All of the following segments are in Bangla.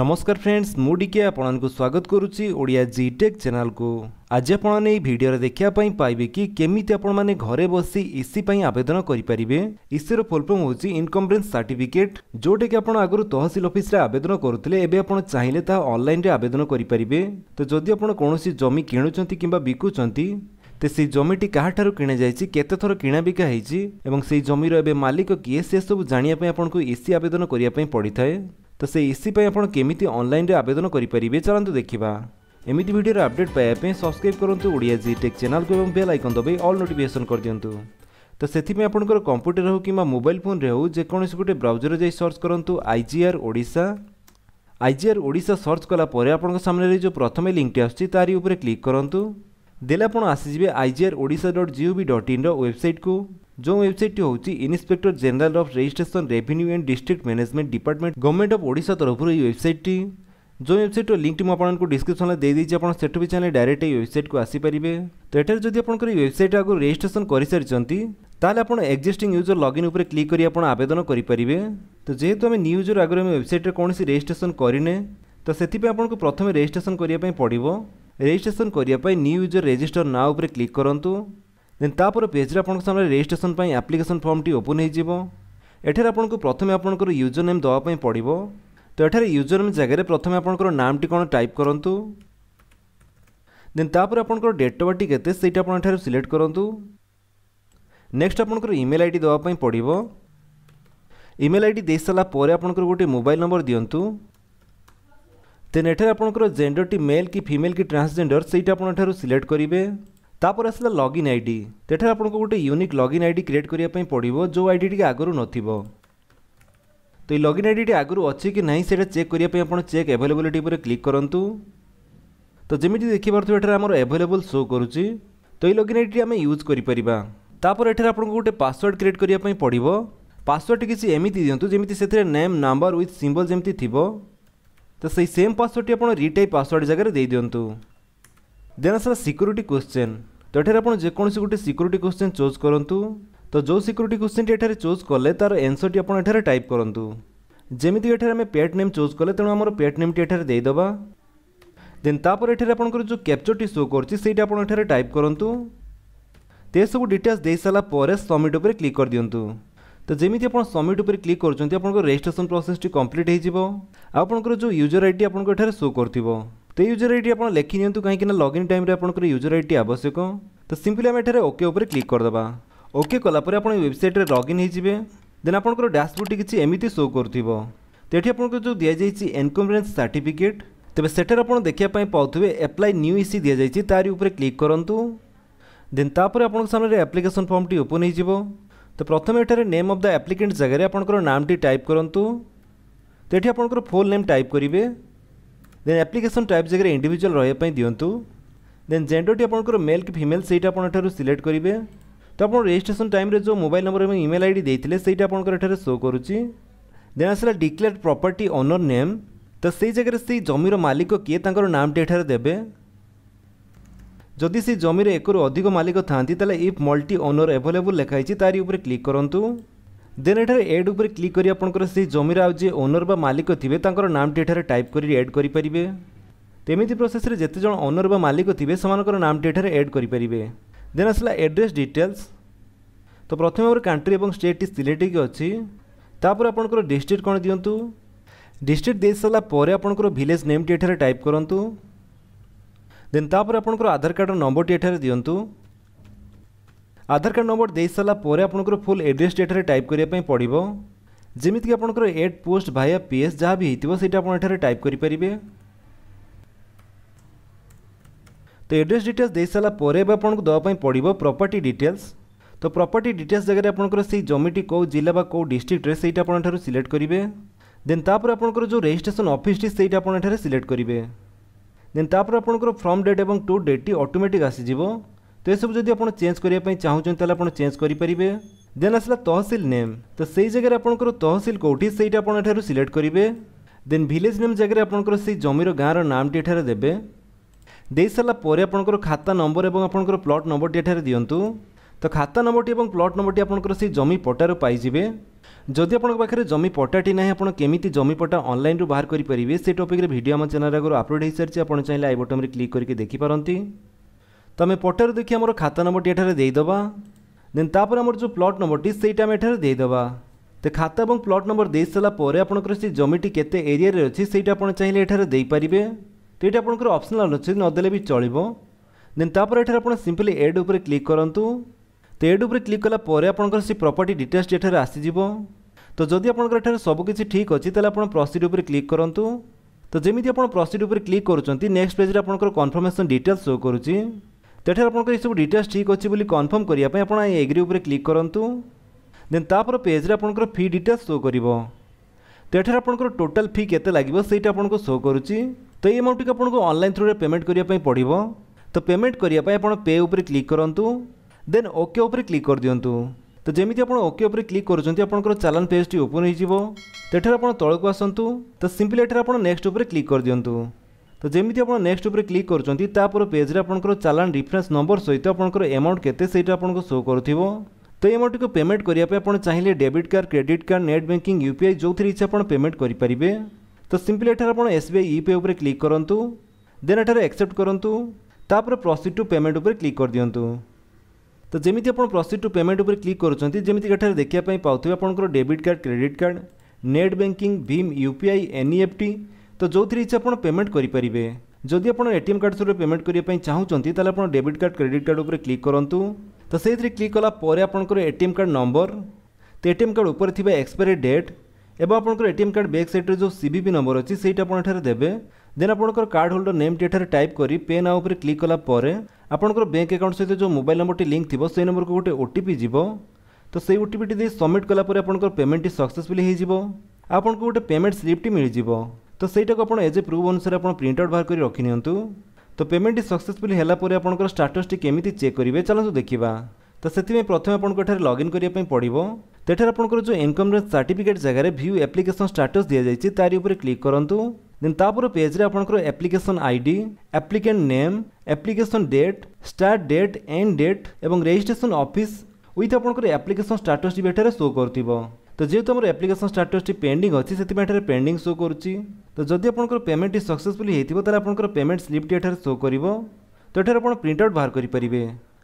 ନମସ୍କାର ଫ୍ରେଣ୍ଡସ୍ ମୁଁ ଡିକେ ଆପଣଙ୍କୁ ସ୍ୱାଗତ କରୁଛି ଓଡ଼ିଆ ଜି ଟେକ୍ ଚ୍ୟାନେଲକୁ ଆଜି ଆପଣମାନେ ଏହି ଭିଡ଼ିଓରେ ଦେଖିବା ପାଇଁ ପାଇବେ କି କେମିତି ଆପଣମାନେ ଘରେ ବସି ଇସି ପାଇଁ ଆବେଦନ କରିପାରିବେ ଇସିର ଫୁଲଫର୍ମ ହେଉଛି ଇନକମ୍ପ୍ରେନ୍ସ ସାର୍ଟିଫିକେଟ୍ ଯେଉଁଟାକି ଆପଣ ଆଗରୁ ତହସିଲ ଅଫିସରେ ଆବେଦନ କରୁଥିଲେ ଏବେ ଆପଣ ଚାହିଁଲେ ତାହା ଅନଲାଇନରେ ଆବେଦନ କରିପାରିବେ ତ ଯଦି ଆପଣ କୌଣସି ଜମି କିଣୁଛନ୍ତି କିମ୍ବା ବିକୁଛନ୍ତି তে সেই জমিটি কাহাঠারু কিণা যাইছি কেতে থর কিণা বিকা হয়েছি এবং সেই জমির এবে মালিক কিয়ে সেসবু জাঁয়া আপনার ইসি আবেদন করা পড়ি থাকে ତ ସେ ଇସି ପାଇଁ ଆପଣ କେମିତି ଅନଲାଇନ୍ରେ ଆବେଦନ କରିପାରିବେ ଚାଲନ୍ତୁ ଦେଖିବା ଏମିତି ଭିଡ଼ିଓର ଅପଡେଟ୍ ପାଇବା ପାଇଁ ସବସ୍କ୍ରାଇବ୍ କରନ୍ତୁ ଓଡ଼ିଆ ଜି ଟେକ୍ ଚ୍ୟାନେଲକୁ ଏବଂ ବେଲ୍ ଆଇକନ୍ ଦବାଇ ଅଲ୍ ନୋଟିଫିକେସନ୍ କରିଦିଅନ୍ତୁ ତ ସେଥିପାଇଁ ଆପଣଙ୍କର କମ୍ପ୍ୟୁଟର ହେଉ କିମ୍ବା ମୋବାଇଲ୍ ଫୋନ୍ରେ ହେଉ ଯେକୌଣସି ଗୋଟେ ବ୍ରାଉଜରରେ ଯାଇ ସର୍ଚ୍ଚ କରନ୍ତୁ IGR Odisha IGR Odisha search କଲା ପରେ ଆପଣଙ୍କ ସାମ୍ନାରେ ଯେଉଁ ପ୍ରଥମେ ଲିଙ୍କ୍ଟି ଆସୁଛି ତାରି ଉପରେ କ୍ଲିକ୍ କରନ୍ତୁ ଦେଲେ ଆପଣ ଆସିଯିବେ IGR Odisha dot GOV dot ଇନ୍ର ୱେବସାଇଟ୍କୁ जो ୱେବସାଇଟ୍ଟି ହେଉଛି inspector general of registration revenue and district management department government of Odisha ତରଫରୁ ଏହି ୱେବସାଇଟ୍ଟି ଯେଉଁ ୱେବସାଇଟ୍ର ଲିଙ୍କ୍ଟି ମୁଁ ଆପଣଙ୍କୁ ଡିସ୍କ୍ରିପ୍ସନରେ ଦେଇଦେଇଛି ଆପଣ ସେଠୁ ବି ଚାହିଁଲେ ଡାଇରେକ୍ଟ ଏହି ୱେବସାଇଟ୍କୁ ଆସିପାରିବେ ତ ଏଠାରେ ଯଦି ଆପଣଙ୍କର ଏହି ୱେବସାଇଟ୍ ଆଗରୁ ରେଜିଷ୍ଟ୍ରେସନ କରିସାରିଛନ୍ତି ତାହେଲେ ଆପଣ ଏକ୍ଜିଷ୍ଟିଂ ୟୁଜର ଲଗ୍ଇନ୍ ଉପରେ କ୍ଲିକ୍ କରି ଆପଣ ଆବେଦନ କରିପାରିବେ ତ ଯେହେତୁ ଆମେ ନ୍ୟୁ ୟୁଜର ଆଗରୁ ଆମେ ୱେବସାଇଟ୍ରେ କୌଣସି ରେଜିଷ୍ଟ୍ରେସନ କରିନେ ତ ସେଥିପାଇଁ ଆପଣଙ୍କୁ ପ୍ରଥମେ ରେଜିଷ୍ଟ୍ରେସନ କରିବା ପାଇଁ ପଡ଼ିବ ରେଜିଷ୍ଟ୍ରେସନ କରିବା ପାଇଁ ନ୍ୟୁ ୟୁଜର ରେଜିଷ୍ଟର ନାଁ ଉପରେ କ୍ଲିକ୍ କରନ୍ତୁ ଦେନ୍ ତାପରେ ପେଜ୍ରେ ଆପଣଙ୍କ ସାମ୍ନାରେ ରେଜିଷ୍ଟ୍ରେସନ୍ ପାଇଁ ଆପ୍ଲିକେସନ୍ ଫର୍ମଟି ଓପନ୍ ହୋଇଯିବ ଏଠାରେ ଆପଣଙ୍କୁ ପ୍ରଥମେ ଆପଣଙ୍କର ୟୁଜର୍ ନେମ୍ ଦେବା ପାଇଁ ପଡ଼ିବ ତ ଏଠାରେ ୟୁଜର୍ ନେମ୍ ଜାଗାରେ ପ୍ରଥମେ ଆପଣଙ୍କର ନାମ୍ଟି କ'ଣ ଟାଇପ୍ କରନ୍ତୁ ଦେନ୍ ତାପରେ ଆପଣଙ୍କର ଡେଟ୍ ଅଫ୍ ବାର୍ଥ କେତେ ସେଇଟା ଆପଣ ଏଠାରେ ସିଲେକ୍ଟ କରନ୍ତୁ ନେକ୍ସଟ ଆପଣଙ୍କର ଇମେଲ୍ ଆଇ ଡ଼ି ଦେବା ପାଇଁ ପଡ଼ିବ ଇମେଲ୍ ଆଇ ଡ଼ି ଦେଇସାରିଲା ପରେ ଆପଣଙ୍କର ଗୋଟିଏ ମୋବାଇଲ୍ ନମ୍ବର ଦିଅନ୍ତୁ ଦେନ୍ ଏଠାରେ ଆପଣଙ୍କର ଜେଣ୍ଡରଟି ମେଲ୍ କି ଫିମେଲ୍ କି ଟ୍ରାନ୍ସଜେଣ୍ଡର ସେଇଟା ଆପଣ ଏଠାରୁ ସିଲେକ୍ଟ କରିବେ তাপরে আসলে লগଇନ୍ ଆଇଡି ସେଠାରେ ଆପଣଙ୍କୁ ଗୋଟେ ୟୁନିକ୍ ଲଗ୍ଇନ୍ ଆଇଡି କ୍ରିଏଟ୍ କରିବା ପାଇଁ ପଡ଼ିବ ଯେଉଁ ଆଇଡିଟିକି ଆଗରୁ ନଥିବ ତ ଏଇ ଲଗ୍ଇନ୍ ଆଇଡିଟି ଆଗରୁ ଅଛି କି ନାହିଁ ସେଇଟା ଚେକ୍ କରିବା ପାଇଁ ଆପଣ ଚେକ୍ ଆଭେଲେବିଲିଟି ଉପରେ କ୍ଲିକ୍ କରନ୍ତୁ ତ ଯେମିତି ଦେଖିପାରୁଥିବେ ଏଠାରେ ଆମର ଆଭେଲେବୁଲ୍ ଶୋ କରୁଛି ତ ଏଇ ଲଗ୍ଇନ୍ ଆଇଡିଟି ଆମେ ୟୁଜ୍ କରିପାରିବା ତାପରେ ଏଠାରେ ଆପଣଙ୍କୁ ଗୋଟେ ପାସୱାର୍ଡ଼ କ୍ରିଏଟ୍ କରିବା ପାଇଁ ପଡ଼ିବ ପାସୱାର୍ଡ଼ଟି କିଛି ଏମିତି ଦିଅନ୍ତୁ ଯେମିତି ସେଥିରେ ନେମ୍ ନମ୍ବର ୱିଥ୍ ସିମ୍ବଲ୍ ଯେମିତି ଥିବ ତ ସେଇ ସେମ୍ ପାସୱାର୍ଡ଼ଟି ଆପଣ ରିଟାଇପ୍ ପାସୱାର୍ଡ଼ ଜାଗାରେ ଦେଇଦିଅନ୍ତୁ ଦେନ୍ ଆସିଲା ସିକ୍ୟୁରିଟି କ୍ୱେଶ୍ଚେନ୍ তো এখানে আপনার যেকোন গোটে সিকুরিটি কোশ্চেন চুজ করতু তো যে সিকুরিটি কোশ্চেনটি এখানে চুজ কলে তার এনসরটি আপনার এখানে টাইপ করতু যেমিতি এখানে আমি পেট নেম চুজ কলে তেমন আমার পেট নেমটি এখানে দিয়েদবা দেন তাপরে এখানে আপনার যে ক্যাপচরটি শো করছে সেইটা আপনার এখানে টাইপ করতু তেসবু ডিটেলস দিয়ে সারা পরে সবমিট উপরে ক্লিক করে দিও তো যেমিতি আপনার সবমিট উপরে ক্লিক করছেন আপনার রেজিষ্ট্রেসন প্রসেসটি কমপ্লিট হয়ে যাব আপনার যে ইউজর আইডি আপনার এখানে শো করব তো ଏ ୟୁଜର୍ ଆଇ ଡ଼ି ଆପଣ ଲେଖି ନିଅନ୍ତୁ କାହିଁକିନା ଲଗ୍ଇନ୍ ଟାଇମ୍ରେ ଆପଣଙ୍କର ୟୁଜର୍ ଆଇ ଡ଼ି ଆବଶ୍ୟକ ତ ସିମ୍ପଲି ଆମେ ଏଠାରେ ଓକେ ଉପରେ କ୍ଲିକ୍ କରିଦେବା ଓକେ କଲାପରେ ଆପଣ ୱେବସାଇଟ୍ରେ ଲଗ୍ଇନ୍ ହେଇଯିବେ ଦେନ୍ ଆପଣଙ୍କର ଡ୍ୟାସ୍ବୋର୍ଡ଼ଟି କିଛି ଏମିତି ଶୋ କରୁଥିବ ତ ଏଠି ଆପଣଙ୍କର ଯେଉଁ ଦିଆଯାଇଛି ଇନକମ୍ପ୍ରେନ୍ସ ସାର୍ଟିଫିକେଟ୍ ତେବେ ସେଠାରେ ଆପଣ ଦେଖିବା ପାଇଁ ପାଉଥିବେ ଆପ୍ଲାଏ ନ୍ୟୁ ଇସି ଦିଆଯାଇଛି ତାରି ଉପରେ କ୍ଲିକ୍ କରନ୍ତୁ ଦେନ୍ ତାପରେ ଆପଣଙ୍କ ସାମ୍ନାରେ ଆପ୍ଲିକେସନ୍ ଫର୍ମଟି ଓପନ୍ ହେଇଯିବ ତ ପ୍ରଥମେ ଏଠାରେ ନେମ୍ ଅଫ୍ ଦ ଆପ୍ଲିକେଣ୍ଟ ଜାଗାରେ ଆପଣଙ୍କର ନାମଟି ଟାଇପ୍ କରନ୍ତୁ ତ ଏଠି ଆପଣଙ୍କର ଫୁଲ୍ ନେମ୍ ଟାଇପ୍ କରିବେ ଦେନ୍ ଆପ୍ଲିକେସନ୍ ଟାଇପ୍ ଜାଗାରେ ଇଣ୍ଡିଭିଜୁଆଲ୍ ରହିବା ପାଇଁ ଦିଅନ୍ତୁ ଦେନ୍ ଜେଣ୍ଡରଟି ଆପଣଙ୍କର ମେଲ୍ କି ଫିମେଲ୍ ସେଇଟା ଆପଣ ଏଠାରୁ ସିଲେକ୍ଟ କରିବେ ତ ଆପଣ ରେଜିଷ୍ଟ୍ରେସନ୍ ଟାଇମ୍ରେ ଯେଉଁ ମୋବାଇଲ୍ ନମ୍ବର ଏବଂ ଇମେଲ୍ ଆଇ ଡ଼ି ଦେଇଥିଲେ ସେଇଟା ଆପଣଙ୍କର ଏଠାରେ ଶୋ କରୁଛି ଦେନ୍ ଆସିଲା ଡିକ୍ଲେୟାର୍ଡ଼ ପ୍ରପର୍ଟି ଓନର୍ ନେମ୍ ତ ସେଇ ଜାଗାରେ ସେଇ ଜମିର ମାଲିକ କିଏ ତାଙ୍କର ନାମଟି ଏଠାରେ ଦେବେ ଯଦି ସେ ଜମିରେ ଏକରୁ ଅଧିକ ମାଲିକ ଥାନ୍ତି ତାହେଲେ ଇଫ୍ ମଲ୍ଟି ଓନର୍ ଆଭେଲେବୁଲ୍ ଲେଖା ହେଇଛି ତାରି ଉପରେ କ୍ଲିକ୍ କରନ୍ତୁ দেন এখানে এড উপরে ক্লিক করে আপনার সেই জমির আউ যে ওনর বা মালিক থাকবে তাঁর নামটি এখানে টাইপ করে এড করে পারে তেমিতি প্রসেসে যেতজন ওনর বা মালিক থাকবে সেমানকর নামটি এখানে এড করে পারে দেন আসলা এড্রেস ডিটেলস তো প্রথমে আমার কান্ট্রি এবং স্টেটটি সিলেক্ট হয়ে অছি তাপরে আপনার ডিস্ট্রিক্ট কোণ দিও ডিস্ট্রিক্ট দিয়ে সারা পরে আপনার ভিলেজ নেমটি এখানে টাইপ করতু দেন তাপরে আপনার আধার কার্ডর নম্বরটি এখানে দিও ଆଧାର କାର୍ଡ଼ ନମ୍ବର ଦେଇସାରିଲା ପରେ ଆପଣଙ୍କର ଫୁଲ୍ ଆଡ୍ରେସ୍ ଏଠାରେ ଟାଇପ୍ କରିବା ପାଇଁ ପଡ଼ିବ ଯେମିତିକି ଆପଣଙ୍କର ଏଡ୍ ପୋଷ୍ଟ ଭାୟା ପି ଏସ୍ ଯାହା ବି ହେଇଥିବ ସେଇଟା ଆପଣ ଏଠାରେ ଟାଇପ୍ କରିପାରିବେ ତ ଏଡ୍ରେସ୍ ଡିଟେଲ୍ସ ଦେଇସାରିଲା ପରେ ଏବେ ଆପଣଙ୍କୁ ଦେବା ପାଇଁ ପଡ଼ିବ ପ୍ରପର୍ଟି ଡିଟେଲ୍ସ ତ ପ୍ରପର୍ଟି ଡିଟେଲ୍ସ ଜାଗାରେ ଆପଣଙ୍କର ସେଇ ଜମିଟି କେଉଁ ଜିଲ୍ଲା ବା କେଉଁ ଡିଷ୍ଟ୍ରିକ୍ଟରେ ସେଇଟା ଆପଣଙ୍କଠାରୁ ସିଲେକ୍ଟ କରିବେ ଦେନ୍ ତାପରେ ଆପଣଙ୍କର ଯେଉଁ ରେଜିଷ୍ଟ୍ରେସନ୍ ଅଫିସଟି ସେଇଟା ଆପଣ ଏଠାରେ ସିଲେକ୍ଟ କରିବେ ଦେନ୍ ତାପରେ ଆପଣଙ୍କର ଫର୍ମ ଡେଟ୍ ଏବଂ ଟୁ ଡେଟ୍ଟି ଅଟୋମେଟିକ୍ ଆସିଯିବ তো এসবু যদি আপনার চেঞ্জ করা চাহুন তাহলে আপনার চেঞ্জ করে পারে দেন আসলা তহসিল নেম তো সেই জায়গায় আপনার তহসিল কোটি সেইটা আপনার এঠার সিলেক্ট করবে দেন ভিলেজ নেম জায়গায় আপনার সেই জমির গাঁর নামটি এখানে দেবে দিয়ে সারা পরে আপনার খাতা নম্বর এবং আপনার প্লট নম্বরটি এখানে দিও তো খাতা নম্বরটি এবং প্লট নম্বরটি আপনার সেই জমি পটার পাইবে যদি আপনার পাখে জমি পটাটি না আপনার কেমিটি জমি পটা অনলাইন বাহার করে সে টপিক্রে ভিডিও আমার চ্যানেল আগর আপলোড হয়ে সারিছে আপনার চাইলে আই বটমে ক্লিক করি দেখিপারতি তো আমি ପଟରେ ଦେଖି ଆମର ଖାତା ନମ୍ବରଟି ଏଠାରେ ଦେଇଦେବା ଦେନ୍ ତାପରେ ଆମର ଯେଉଁ ପ୍ଲଟ୍ ନମ୍ବରଟି ସେଇଟା ଆମେ ଏଠାରେ ଦେଇଦେବା ତ ଖାତା ଏବଂ ପ୍ଲଟ୍ ନମ୍ବର ଦେଇସାରିଲା ପରେ ଆପଣଙ୍କର ସେ ଜମିଟି କେତେ ଏରିଆରେ ଅଛି ସେଇଟା ଆପଣ ଚାହିଁଲେ ଏଠାରେ ଦେଇପାରିବେ ତ ଏଇଟା ଆପଣଙ୍କର ଅପସନାଲ୍ ଅଛି ନଦେଲେ ବି ଚଳିବ ଦେନ୍ ତାପରେ ଏଠାରେ ଆପଣ ସିମ୍ପଲି ଏଡ୍ ଉପରେ କ୍ଲିକ୍ କରନ୍ତୁ ତ ଏଡ୍ ଉପରେ କ୍ଲିକ୍ କଲା ପରେ ଆପଣଙ୍କର ସେ ପ୍ରପର୍ଟି ଡିଟେଲ୍ସଟି ଏଠାରେ ଆସିଯିବ ତ ଯଦି ଆପଣଙ୍କର ଏଠାରେ ସବୁକିଛି ଠିକ୍ ଅଛି ତାହେଲେ ଆପଣ ପ୍ରସିଡ଼ ଉପରେ କ୍ଲିକ୍ କରନ୍ତୁ ତ ଯେମିତି ଆପଣ ପ୍ରସିଡ଼ ଉପରେ କ୍ଲିକ୍ କରୁଛନ୍ତି ନେକ୍ସଟ ପେଜ୍ରେ ଆପଣଙ୍କର କନଫର୍ମେସନ୍ ଡିଟେଲ୍ସ ଶୋ କରୁଛି তো এখানে আপনার এইসব ডিটেলস ঠিক অছি বলে কনফর্ম করা আপনার এগ্রি উপরে ক্লিক করতু দেন তাপর পেজ্রে আপনার ফি ডিটেলস শো করব তো এখানে আপনার টোটাল ফি কেতে লাগবে সেইটা আপনার শো করুচি তো এই আমাউন্টটি আপনার অনলাইন থ্রুরে পেমেন্ট করা পড়ব তো পেমেন্ট করা আপনার পে উপরে ক্লিক করতু দেন ওকে উপরে ক্লিক করে দিও তো যেমি আপনার ওকে উপরে ক্লিক করছেন আপনার চালান পেজটি ওপেন হয়ে যাব তো এখানে আপনার তলক আসন্তু তো সিম্পলি এখানে আপনার নেক্সট উপরে ক্লিক করে দিও তো যেমি আপনার নেক্সট উপরে ক্লিক করছেন তাপর পেজরে আপনার চালান রিফরেন্স নম্বর সহ আপনার এমাউন্ট কেতে সেইটা আপনার শো করুব তো এই এমাউন্টকে পেমেন্ট করা আপনার চাইলে debit card credit card net banking UPI যে ইচ্ছা আপনার পেমেন্ট করে পারে তো সিম্পলি এখানে আপনার এসবিআই ইউপিআই উপরে ক্লিক করতু দেন এখানে একসেপ্ট করতু তাপরে প্রসিড টু পেমেন্ট উপরে ক্লিক করে দিও তো যেমি আপনার প্রসিড টু পেমেন্ট উপরে ক্লিক করছেন যেমি এখানে দেখা পাওয়া আপনার debit card credit card net banking ভিম ইউপিআই এনইএফটি ତ ଯେଉଁଥିରେ ଇଚ୍ଛା ଆପଣ ପେମେଣ୍ଟ କରିପାରିବେ ଯଦି ଆପଣ ଏଟିଏମ୍ କାର୍ଡ଼ ଥ୍ରୁରେ ପେମେଣ୍ଟ କରିବା ପାଇଁ ଚାହୁଁଛନ୍ତି ତାହେଲେ ଆପଣ ଡେବିଟ୍ କାର୍ଡ଼ କ୍ରେଡ଼ିଟ୍ କାର୍ଡ଼ ଉପରେ କ୍ଲିକ୍ କରନ୍ତୁ ତ ସେଇଥିରେ କ୍ଲିକ୍ କଲା ପରେ ଆପଣଙ୍କର ଏଟିଏମ୍ କାର୍ଡ଼ ନମ୍ବର ତ ଏଟିଏମ୍ କାର୍ଡ଼ ଉପରେ ଥିବା ଏକ୍ସପାୟରୀ ଡେଟ୍ ଏବଂ ଆପଣଙ୍କର ଏଟିଏମ୍ କାର୍ଡ଼ ବ୍ୟାକ୍ ସାଇଡ଼୍ରେ ଯେଉଁ ସିବିପି ନମ୍ବର ଅଛି ସେଇଟା ଆପଣ ଏଠାରେ ଦେବେ ଦେନ୍ ଆପଣଙ୍କର କାର୍ଡ଼ ହୋଲ୍ଡର ନେମ୍ଟି ଏଠାରେ ଟାଇପ୍ କରି ପେନ୍ ଆଉ ଉପରେ କ୍ଲିକ୍ କଲା ପରେ ଆପଣଙ୍କର ବ୍ୟାଙ୍କ ଆକାଉଣ୍ଟ ସହିତ ଯେଉଁ ମୋବାଇଲ ନମ୍ବରଟି ଲିଙ୍କ୍ ଥିବ ସେହି ନମ୍ବରକୁ ଗୋଟେ ଓ ଟି ପି ଯିବ ତ ସେଇ ଓ ଟି ପିଟି ଦେଇ ସବମିଟ୍ କଲା ପରେ ଆପଣଙ୍କର ପେମେଣ୍ଟଟି ସକ୍ସେସଫୁଲି ହୋଇଯିବ ଆପଣଙ୍କୁ ଗୋଟେ ପେମେଣ୍ଟ ସ୍ଲିପ୍ଟି ମିଳିଯିବ তো সেইটাକୁ ଆପଣ ଏଜ୍ ଏ ପ୍ରୁଫ୍ ଅନୁସାରେ ଆପଣ ପ୍ରିଣ୍ଟ ଆଉଟ୍ ବାହାର କରି ରଖିନିଅନ୍ତୁ ତ ପେମେଣ୍ଟଟି ସକ୍ସେସଫୁଲି ହେଲା ପରେ ଆପଣଙ୍କର ଷ୍ଟାଟସ୍ଟି କେମିତି ଚେକ୍ କରିବେ ଚାଲନ୍ତୁ ଦେଖିବା ତ ସେଥିପାଇଁ ପ୍ରଥମେ ଆପଣଙ୍କ ଏଠାରେ ଲଗ୍ଇନ୍ କରିବା ପାଇଁ ପଡ଼ିବ ତ ଏଠାରେ ଆପଣଙ୍କର ଯେଉଁ ଇନକମ୍ର ସାର୍ଟିଫିକେଟ୍ ଜାଗାରେ ଭ୍ୟୁ ଆପ୍ଲିକେସନ୍ ଷ୍ଟାଟସ୍ ଦିଆଯାଇଛି ତାରି ଉପରେ କ୍ଲିକ୍ କରନ୍ତୁ ଦେନ୍ ତାପରେ ପେଜ୍ରେ ଆପଣଙ୍କର application ID applicant name application date start date end date ଏବଂ ରେଜିଷ୍ଟ୍ରେସନ୍ ଅଫିସ୍ ୱିଥ୍ ଆପଣଙ୍କର ଆପ୍ଲିକେସନ୍ ଷ୍ଟାଟସ୍ ବି ଏଠାରେ ଶୋ କରୁଥିବ তো যেহেতু আমার আপ্লিকেসন স্টাটসটি পেন্ডিং অছি সেপাই এখানে পেন্ডিং শো করছি তো যদি আপনার পেমেন্টটি সকসেসফুলি হয়েছিল তাহলে আপনার পেমেন্ট স্লিপটি এখানে শো করব তো এখানে আপনার প্রিন্ট আউট বাহার করে পারে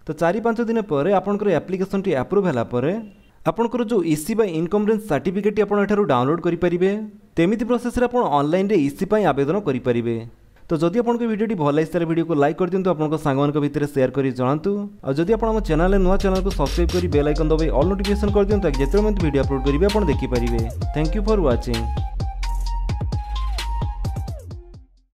তো চারি পাঁচ দিন পরে আপনার আপ্লিকেসনটি আপ্রুভ হল পরে আপনার যে ইসি বা ইনকমরেন্স সার্টিফিকেটটি আপনার এখানে ডাউনলোড করে পারে তেমিতি প্রসেসরে আপনার অনলাইনে ইসি পাই আবেদন করে পারে তো যদি আপনার ভিডিওটি ভাল লাগছে তাহলে ভিডিওকে লাইক করে দিন আপনার সাংমানক ভিতরে সেয়ার করে জনাতু আর যদি আপনার আমার চ্যানেলে নয় চ্যানেলকে সবসক্রাইব করে বেল আইকন দবাই অল নোটিফিকেশন করে দিন তাকে যেতে ভিডিও আপলোড করবে আপনার দেখিপারে থ্যাংক ইউ ফর ওয়াচিং